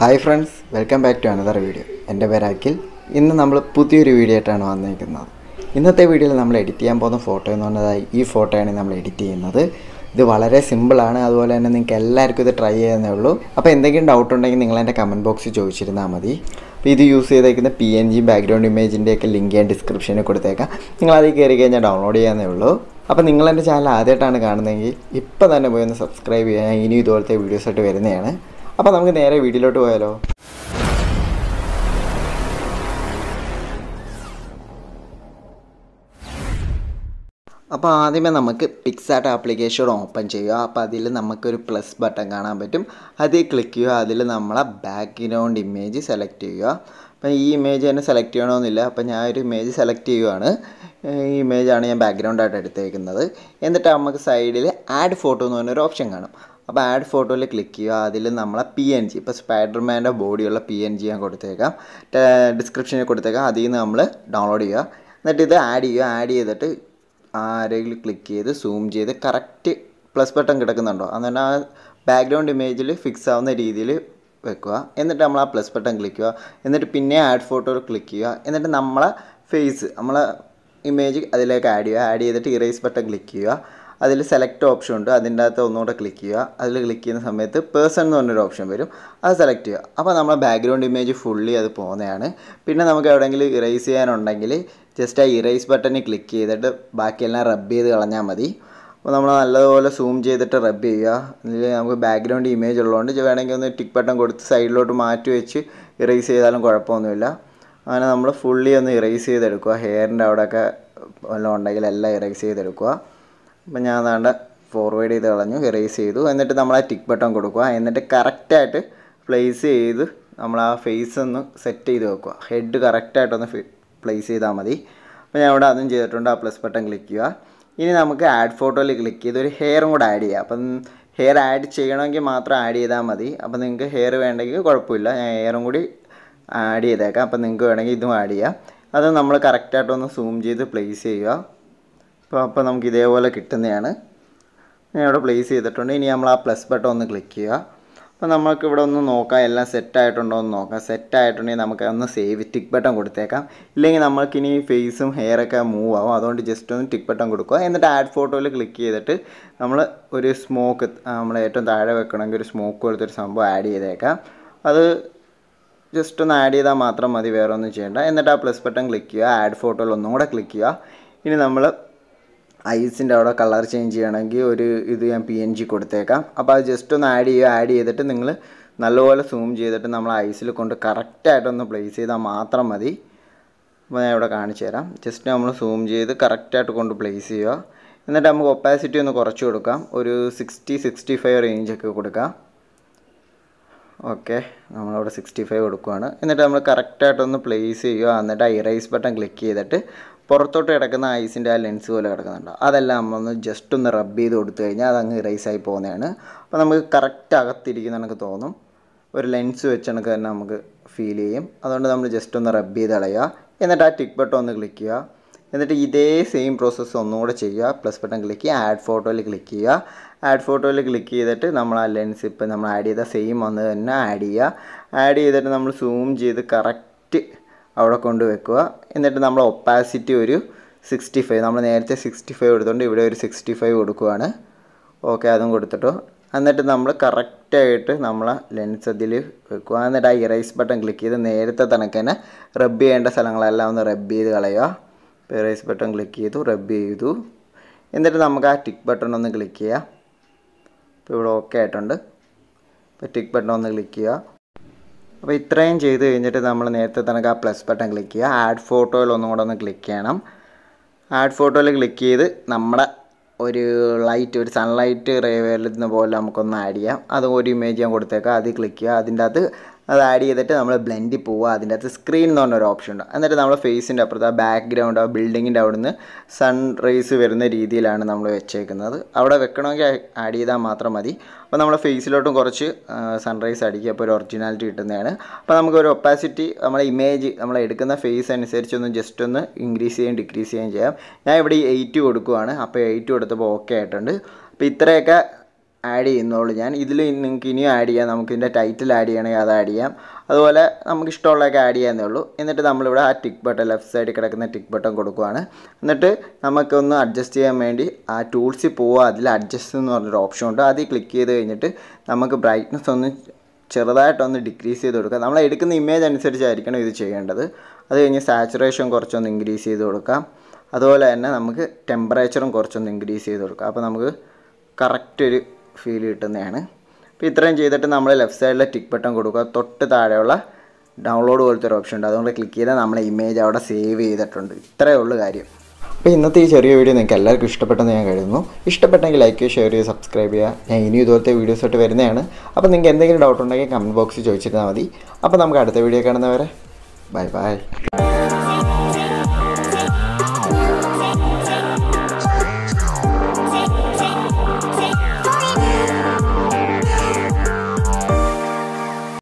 hi friends welcome back to another video എൻ്റെ പേര് അഖിൽ ഇന്ന് നമ്മൾ പുതിയൊരു വീഡിയോ ആയിട്ടാണ് വന്നിരിക്കുന്നത് ഇന്നത്തെ വീഡിയോയിൽ നമ്മൾ എഡിറ്റ് ചെയ്യാൻ പോകുന്ന ഫോട്ടോ എന്ന് പറഞ്ഞതായി ഈ ഫോട്ടോയാണ് നമ്മൾ എഡിറ്റ് ചെയ്യുന്നത് ഇത് വളരെ സിമ്പിളാണ് അതുപോലെ തന്നെ നിങ്ങൾക്ക് എല്ലാവർക്കും ഇത് ട്രൈ ചെയ്യാനേ ഉള്ളൂ അപ്പോൾ എന്തെങ്കിലും ഡൗട്ട് ഉണ്ടെങ്കിൽ നിങ്ങൾ എൻ്റെ കമൻറ്റ് ബോക്സിൽ ചോദിച്ചിരുന്നാൽ മതി അപ്പോൾ ഇത് യൂസ് ചെയ്തേക്കുന്ന പി എൻ ജി ബാക്ക്ഗ്രൗണ്ട് ഇമേജിൻ്റെയൊക്കെ ലിങ്ക് ഞാൻ ഡിസ്ക്രിപ്ഷനിൽ കൊടുത്തേക്കാം നിങ്ങൾ അതിൽ കയറി കഴിഞ്ഞാൽ ഡൗൺലോഡ് ചെയ്യാനേ ഉള്ളൂ അപ്പോൾ നിങ്ങൾ എൻ്റെ ചാനൽ ആദ്യമായിട്ടാണ് കാണുന്നതെങ്കിൽ ഇപ്പം തന്നെ പോയി ഒന്ന് സബ്സ്ക്രൈബ് ചെയ്യാൻ ഇനി ഇതുപോലത്തെ വീഡിയോസായിട്ട് വരുന്നതാണ് അപ്പോൾ നമുക്ക് നേരെ വീട്ടിലോട്ട് പോയാലോ അപ്പോൾ ആദ്യമേ നമുക്ക് പിക്സാർട്ട് ആപ്ലിക്കേഷൻ ഓപ്പൺ ചെയ്യുക അപ്പോൾ അതിൽ നമുക്കൊരു പ്ലസ് ബട്ടൺ കാണാൻ പറ്റും അതിൽ ക്ലിക്ക് ചെയ്യുക അതിൽ നമ്മളെ ബാക്ക്ഗ്രൗണ്ട് ഇമേജ് സെലക്ട് ചെയ്യുക അപ്പം ഈ ഇമേജ് തന്നെ സെലക്ട് ചെയ്യണമെന്നില്ല അപ്പം ഞാൻ ഒരു ഇമേജ് സെലക്ട് ചെയ്യുവാണ് ഈ ഇമേജാണ് ഞാൻ ബാക്ക്ഗ്രൗണ്ടായിട്ട് എടുത്തേക്കുന്നത് എന്നിട്ട് നമുക്ക് സൈഡിൽ ആഡ് ഫോട്ടോ എന്ന് പറഞ്ഞൊരു ഓപ്ഷൻ കാണും അപ്പോൾ ആഡ് ഫോട്ടോയിൽ ക്ലിക്ക് ചെയ്യുക അതിൽ നമ്മളെ പി എൻ ജി ഇപ്പോൾ സ്പൈഡർമാൻ്റെ ബോഡിയുള്ള പി എൻ ജി ഞാൻ കൊടുത്തേക്കാം ഡിസ്ക്രിപ്ഷനിൽ കൊടുത്തേക്കാം അതിൽ നിന്ന് നമ്മൾ ഡൗൺലോഡ് ചെയ്യുക എന്നിട്ട് ഇത് ആഡ് ചെയ്യുക ആഡ് ചെയ്തിട്ട് ആരെങ്കിലും ക്ലിക്ക് ചെയ്ത് സൂം ചെയ്ത് കറക്റ്റ് പ്ലസ് ബട്ടൺ കിടക്കുന്നുണ്ടോ അതുകൊണ്ട് ആ ബാക്ക്ഗ്രൗണ്ട് ഇമേജിൽ ഫിക്സ് ആവുന്ന രീതിയിൽ വെക്കുക എന്നിട്ട് നമ്മൾ ആ പ്ലസ് ബട്ടൺ ക്ലിക്ക് ചെയ്യുക എന്നിട്ട് പിന്നെ ആഡ് ഫോട്ടോയിൽ ക്ലിക്ക് ചെയ്യുക എന്നിട്ട് നമ്മളെ ഫേസ് നമ്മളെ ഇമേജ് അതിലേക്ക് ആഡ് ചെയ്യുക ആഡ് ചെയ്തിട്ട് ഇറേസ് ബട്ടൺ ക്ലിക്ക് ചെയ്യുക അതിൽ സെലക്ട് ഓപ്ഷൻ ഉണ്ട് അതിൻ്റെ അകത്ത് ഒന്നുകൂടെ ക്ലിക്ക് ചെയ്യുക അതിൽ ക്ലിക്ക് ചെയ്യുന്ന സമയത്ത് പേഴ്സൺ എന്ന് പറഞ്ഞൊരു ഓപ്ഷൻ വരും അത് സെലക്ട് ചെയ്യുക അപ്പോൾ നമ്മുടെ ബാക്ക്ഗ്രൗണ്ട് ഇമേജ് ഫുള്ളി അത് പോകുന്നതാണ് പിന്നെ നമുക്ക് എവിടെയെങ്കിലും ഇറേസ് ചെയ്യാനുണ്ടെങ്കിൽ ജസ്റ്റ് ആ ഇറേസ് ബട്ടണിൽ ക്ലിക്ക് ചെയ്തിട്ട് ബാക്കിയെല്ലാം റബ്ബ് ചെയ്ത് കളഞ്ഞാൽ മതി അപ്പോൾ നമ്മൾ നല്ലതുപോലെ സൂം ചെയ്തിട്ട് റബ്ബ് ചെയ്യുക അല്ലെങ്കിൽ നമുക്ക് ബാക്ക്ഗ്രൗണ്ട് ഇമേജ് ഉള്ളതുകൊണ്ട് വേണമെങ്കിൽ ഒന്ന് ടിക്ക് ബട്ടൺ കൊടുത്ത് സൈഡിലോട്ട് മാറ്റി വെച്ച് ഇറേസ് ചെയ്താലും കുഴപ്പമൊന്നുമില്ല അങ്ങനെ നമ്മൾ ഫുള്ളി ഒന്ന് ഇറേസ് ചെയ്തെടുക്കുക ഹെയറിൻ്റെ അവിടെയൊക്കെ വല്ലതും ഉണ്ടെങ്കിൽ എല്ലാം ഇറേസ് ചെയ്തെടുക്കുക അപ്പം ഞാൻ അതാണ്ട് ഫോർവേഡ് ചെയ്ത് കളഞ്ഞു ഇറേസ് ചെയ്തു എന്നിട്ട് നമ്മൾ ആ ടിക്ക് ബട്ടൺ കൊടുക്കുക എന്നിട്ട് കറക്റ്റായിട്ട് പ്ലേസ് ചെയ്ത് നമ്മൾ ആ ഫേസ് ഒന്ന് സെറ്റ് ചെയ്ത് വെക്കുക ഹെഡ് കറക്റ്റായിട്ടൊന്ന് പ്ലേസ് ചെയ്താൽ മതി അപ്പോൾ ഞാൻ ഇവിടെ അതും ചെയ്തിട്ടുണ്ട് ആ പ്ലസ് ബട്ടൺ ക്ലിക്ക് ചെയ്യുക ഇനി നമുക്ക് ആഡ് ഫോട്ടോയിൽ ക്ലിക്ക് ചെയ്ത് ഒരു ഹെയറും കൂടെ ആഡ് ചെയ്യുക അപ്പം ഹെയർ ആഡ് ചെയ്യണമെങ്കിൽ മാത്രം ആഡ് ചെയ്താൽ മതി അപ്പം നിങ്ങൾക്ക് ഹെയർ വേണ്ടെങ്കിൽ കുഴപ്പമില്ല ഞാൻ ഹെയറും കൂടി ആഡ് ചെയ്തേക്കാം അപ്പം നിങ്ങൾക്ക് വേണമെങ്കിൽ ഇതും ആഡ് ചെയ്യാം അത് നമ്മൾ കറക്റ്റായിട്ടൊന്ന് സൂം ചെയ്ത് പ്ലേസ് ചെയ്യുക അപ്പോൾ അപ്പോൾ നമുക്ക് ഇതേപോലെ കിട്ടുന്നതാണ് ഞാൻ ഇവിടെ പ്ലേസ് ചെയ്തിട്ടുണ്ട് ഇനി നമ്മൾ ആ പ്ലസ് ബട്ടൺ ഒന്ന് ക്ലിക്ക് ചെയ്യുക അപ്പോൾ നമുക്ക് ഇവിടെ ഒന്ന് നോക്കാം എല്ലാം സെറ്റ് ആയിട്ടുണ്ടോ എന്ന് നോക്കാം സെറ്റ് ആയിട്ടുണ്ടെങ്കിൽ നമുക്ക് ഒന്ന് സേവ് ടിക്ക് ബട്ടൺ കൊടുത്തേക്കാം ഇല്ലെങ്കിൽ ഇനി ഫേസും ഹെയറൊക്കെ മൂവ് ആവും അതുകൊണ്ട് ജസ്റ്റ് ഒന്ന് ടിക്ക് ബട്ടൺ കൊടുക്കുക എന്നിട്ട് ആഡ് ഫോട്ടോയിൽ ക്ലിക്ക് ചെയ്തിട്ട് നമ്മൾ ഒരു സ്മോക്ക് നമ്മൾ ഏറ്റവും താഴെ വെക്കണമെങ്കിൽ ഒരു സ്മോക്ക് കൊടുത്തൊരു സംഭവം ആഡ് ചെയ്തേക്കാം അത് ജസ്റ്റ് ഒന്ന് ആഡ് ചെയ്താൽ മാത്രം മതി വേറെ ഒന്നും ചെയ്യേണ്ട എന്നിട്ട് ആ പ്ലസ് ബട്ടൺ ക്ലിക്ക് ചെയ്യുക ആഡ് ഫോട്ടോയിൽ ഒന്നും കൂടെ ക്ലിക്ക് ചെയ്യുക ഇനി നമ്മൾ ഐസിൻ്റെ അവിടെ കളർ ചേഞ്ച് ചെയ്യണമെങ്കിൽ ഒരു ഇത് ഞാൻ പി എൻ ജി കൊടുത്തേക്കാം അപ്പോൾ അത് ജസ്റ്റ് ഒന്ന് ആഡ് ചെയ്യുക ആഡ് ചെയ്തിട്ട് നിങ്ങൾ നല്ലപോലെ സൂം ചെയ്തിട്ട് നമ്മൾ ഐസിൽ കൊണ്ട് കറക്റ്റായിട്ടൊന്ന് പ്ലേസ് ചെയ്താൽ മാത്രം മതി അപ്പോൾ ഞാൻ ഇവിടെ കാണിച്ചു തരാം ജസ്റ്റ് നമ്മൾ സൂം ചെയ്ത് കറക്റ്റായിട്ട് കൊണ്ട് പ്ലേസ് ചെയ്യുക എന്നിട്ട് നമുക്ക് ഒപ്പാസിറ്റി ഒന്ന് കുറച്ച് കൊടുക്കാം ഒരു സിക്സ്റ്റി സിക്സ്റ്റി ഫൈവ് റേഞ്ചൊക്കെ കൊടുക്കാം ഓക്കെ നമ്മളവിടെ സിക്സ്റ്റി ഫൈവ് കൊടുക്കുകയാണ് എന്നിട്ട് നമ്മൾ കറക്റ്റായിട്ടൊന്ന് പ്ലേസ് ചെയ്യുക എന്നിട്ട് ആ ഇറൈസ് ബട്ടൺ ക്ലിക്ക് ചെയ്തിട്ട് പുറത്തോട്ട് കിടക്കുന്ന ഐസിൻ്റെ ആ ലെൻസ് പോലെ കിടക്കുന്നുണ്ട് അതെല്ലാം നമ്മളൊന്ന് ജസ്റ്റ് ഒന്ന് റബ്ബ് ചെയ്ത് കൊടുത്തു കഴിഞ്ഞാൽ അതങ്ങ് ഇറേസായി പോകുന്നതാണ് അപ്പോൾ നമുക്ക് കറക്റ്റ് അകത്തിരിക്കുന്ന എനിക്ക് തോന്നും ഒരു ലെൻസ് വെച്ചണക്ക് തന്നെ നമുക്ക് ഫീൽ ചെയ്യും അതുകൊണ്ട് നമ്മൾ ജസ്റ്റ് ഒന്ന് റബ്ബ് ചെയ്ത് കളയുക എന്നിട്ട് ആ ടിക്ക് ബട്ടൺ ഒന്ന് ക്ലിക്ക് ചെയ്യുക എന്നിട്ട് ഇതേ സെയിം പ്രോസസ്സ് ഒന്നുകൂടെ ചെയ്യുക പ്ലസ് ബട്ടൺ ക്ലിക്ക് ചെയ്യുക ആഡ് ഫോട്ടോയിൽ ക്ലിക്ക് ചെയ്യുക ആഡ് ഫോട്ടോയിൽ ക്ലിക്ക് ചെയ്തിട്ട് നമ്മൾ ആ ലെൻസ് ഇപ്പോൾ നമ്മൾ ആഡ് ചെയ്ത സെയിം വന്ന് തന്നെ ആഡ് ചെയ്യുക ആഡ് ചെയ്തിട്ട് നമ്മൾ സൂം ചെയ്ത് കറക്റ്റ് അവിടെ കൊണ്ട് വെക്കുക എന്നിട്ട് നമ്മൾ ഒപ്പാസിറ്റി ഒരു സിക്സ്റ്റി ഫൈവ് നമ്മൾ നേരത്തെ സിക്സ്റ്റി ഫൈവ് കൊടുത്തുകൊണ്ട് ഇവിടെ ഒരു സിക്സ്റ്റി ഫൈവ് കൊടുക്കുവാണ് ഓക്കെ അതും കൊടുത്തിട്ടു എന്നിട്ട് നമ്മൾ കറക്റ്റായിട്ട് നമ്മൾ ലെൻസ് അതിൽ വെക്കുക എന്നിട്ട് ആ ഇറൈസ് ബട്ടൺ ക്ലിക്ക് ചെയ്ത് നേരത്തെ തണക്കനെ തന്നെ റബ്ബ് ചെയ്യേണ്ട സ്ഥലങ്ങളെല്ലാം ഒന്ന് റബ്ബ് ചെയ്ത് കളയുക ഇറൈസ് ബട്ടൺ ക്ലിക്ക് ചെയ്തു റബ്ബ് ചെയ്തു എന്നിട്ട് നമുക്ക് ആ ടിക്ക് ബട്ടൺ ഒന്ന് ക്ലിക്ക് ചെയ്യാം ഇപ്പോൾ ഇവിടെ ഓക്കെ ആയിട്ടുണ്ട് ഇപ്പോൾ ടിക്ക് ബട്ടൺ ഒന്ന് ക്ലിക്ക് ചെയ്യുക അപ്പോൾ ഇത്രയും ചെയ്ത് കഴിഞ്ഞിട്ട് നമ്മൾ നേരത്തെ തന്നെ ആ പ്ലസ് ബട്ടൺ ക്ലിക്ക് ചെയ്യുക ആഡ് ഫോട്ടോയിൽ ഒന്നും കൂടെ ഒന്ന് ക്ലിക്ക് ചെയ്യണം ആഡ് ഫോട്ടോയിൽ ക്ലിക്ക് ചെയ്ത് നമ്മുടെ ഒരു ലൈറ്റ് ഒരു സൺലൈറ്റ് റേ പോലെ നമുക്കൊന്ന് ആഡ് ചെയ്യാം അത് ഒരു ഇമേജ് ഞാൻ കൊടുത്തേക്കാം അത് ക്ലിക്ക് ചെയ്യുക അതിൻ്റെ അകത്ത് അത് ആഡ് ചെയ്തിട്ട് നമ്മൾ ബ്ലെൻഡിൽ പോവുക അതിൻ്റെ അകത്ത് സ്ക്രീൻ എന്ന് പറഞ്ഞൊരു ഓപ്ഷൻ ഉണ്ട് എന്നിട്ട് നമ്മൾ ഫേസിൻ്റെ അപ്പുറത്ത് ആ ബാക്ക്ഗ്രൗണ്ട് ആ ബിൽഡിങ്ങിൻ്റെ അവിടുന്ന് സൺ റേസ് വരുന്ന രീതിയിലാണ് നമ്മൾ വെച്ചേക്കുന്നത് അവിടെ വെക്കണമെങ്കിൽ ആഡ് ചെയ്താൽ മാത്രം മതി അപ്പോൾ നമ്മുടെ ഫേസിലോട്ടും കുറച്ച് സൺറൈസ് അടിക്കുക അപ്പോൾ ഒരു ഒറിജിനാലിറ്റി കിട്ടുന്നതാണ് അപ്പോൾ നമുക്ക് ഒരു ഒപ്പാസിറ്റി നമ്മളെ ഇമേജ് നമ്മൾ എടുക്കുന്ന ഫേസ് അനുസരിച്ച് ഒന്ന് ജസ്റ്റ് ഒന്ന് ഇൻക്രീസ് ചെയ്യുകയും ഡിക്രീസ് ചെയ്യുകയും ചെയ്യാം ഞാൻ ഇവിടെ എയ്റ്റ് കൊടുക്കുവാണ് അപ്പോൾ എയ്റ്റ് കൊടുത്തപ്പോൾ ഓക്കെ ആയിട്ടുണ്ട് അപ്പോൾ ഇത്രയൊക്കെ ആഡ് ചെയ്യുന്നുള്ളൂ ഞാൻ ഇതിൽ നിങ്ങൾക്ക് ഇനിയും ആഡ് ചെയ്യാം നമുക്ക് ഇതിൻ്റെ ടൈറ്റിൽ ആഡ് ചെയ്യണമെങ്കിൽ അത് ആഡ് ചെയ്യാം അതുപോലെ നമുക്ക് ഇഷ്ടമുള്ളതൊക്കെ ആഡ് ചെയ്യാമെന്നേ ഉള്ളൂ എന്നിട്ട് നമ്മളിവിടെ ആ ടിക്ക് ബട്ടൺ ലെഫ്റ്റ് സൈഡിൽ കിടക്കുന്ന ടിക്ക് ബട്ടൺ കൊടുക്കുകയാണ് എന്നിട്ട് നമുക്കൊന്ന് അഡ്ജസ്റ്റ് ചെയ്യാൻ വേണ്ടി ആ ടൂൾസിൽ പോവുക അതിൽ അഡ്ജസ്റ്റ് എന്ന് പറഞ്ഞൊരു ഓപ്ഷൻ ഉണ്ട് അതിൽ ക്ലിക്ക് ചെയ്ത് കഴിഞ്ഞിട്ട് നമുക്ക് ബ്രൈറ്റ്നസ് ഒന്ന് ചെറുതായിട്ടൊന്ന് ഡിക്രീസ് ചെയ്ത് കൊടുക്കുക നമ്മൾ എടുക്കുന്ന ഇമേജ് അനുസരിച്ചായിരിക്കണം ഇത് ചെയ്യേണ്ടത് അത് കഴിഞ്ഞ് സാച്ചുറേഷൻ കുറച്ചൊന്ന് ഇൻക്രീസ് ചെയ്ത് കൊടുക്കാം അതുപോലെ തന്നെ നമുക്ക് ടെമ്പറേച്ചറും കുറച്ചൊന്ന് ഇൻക്രീസ് ചെയ്ത് കൊടുക്കാം അപ്പോൾ നമുക്ക് കറക്റ്റ് ഒരു ഫീൽ കിട്ടുന്നതാണ് അപ്പോൾ ഇത്രയും ചെയ്തിട്ട് നമ്മൾ ലെഫ്റ്റ് സൈഡിലെ ടിക്ക് ബട്ടൺ കൊടുക്കുക തൊട്ട് താഴെയുള്ള ഡൗൺലോഡ് പോലത്തെ ഒരു ഓപ്ഷൻ ഉണ്ട് അതുകൊണ്ട് ക്ലിക്ക് ചെയ്താൽ നമ്മളെ ഇമേജ് അവിടെ സേവ് ചെയ്തിട്ടുണ്ട് ഇത്രയേ ഉള്ളൂ കാര്യം അപ്പോൾ ഇന്നത്തെ ഈ ചെറിയ വീഡിയോ നിങ്ങൾക്ക് എല്ലാവർക്കും ഇഷ്ടപ്പെട്ടെന്ന് ഞാൻ കരുതുന്നു ഇഷ്ടപ്പെട്ടെങ്കിൽ ലൈക്ക് ചെയ്യുക ഷെയർ ചെയ്യുക സബ്സ്ക്രൈബ് ചെയ്യുക ഞാൻ ഇനി ഇതുപോലത്തെ വീഡിയോസ് ആയിട്ട് വരുന്നതാണ് അപ്പോൾ നിങ്ങൾക്ക് എന്തെങ്കിലും ഡൗട്ട് ഉണ്ടെങ്കിൽ കമൻറ്റ് ബോക്സിൽ ചോദിച്ചിരുന്നാൽ മതി അപ്പോൾ നമുക്ക് അടുത്ത വീഡിയോ കാണുന്നവരെ ബൈ ബൈ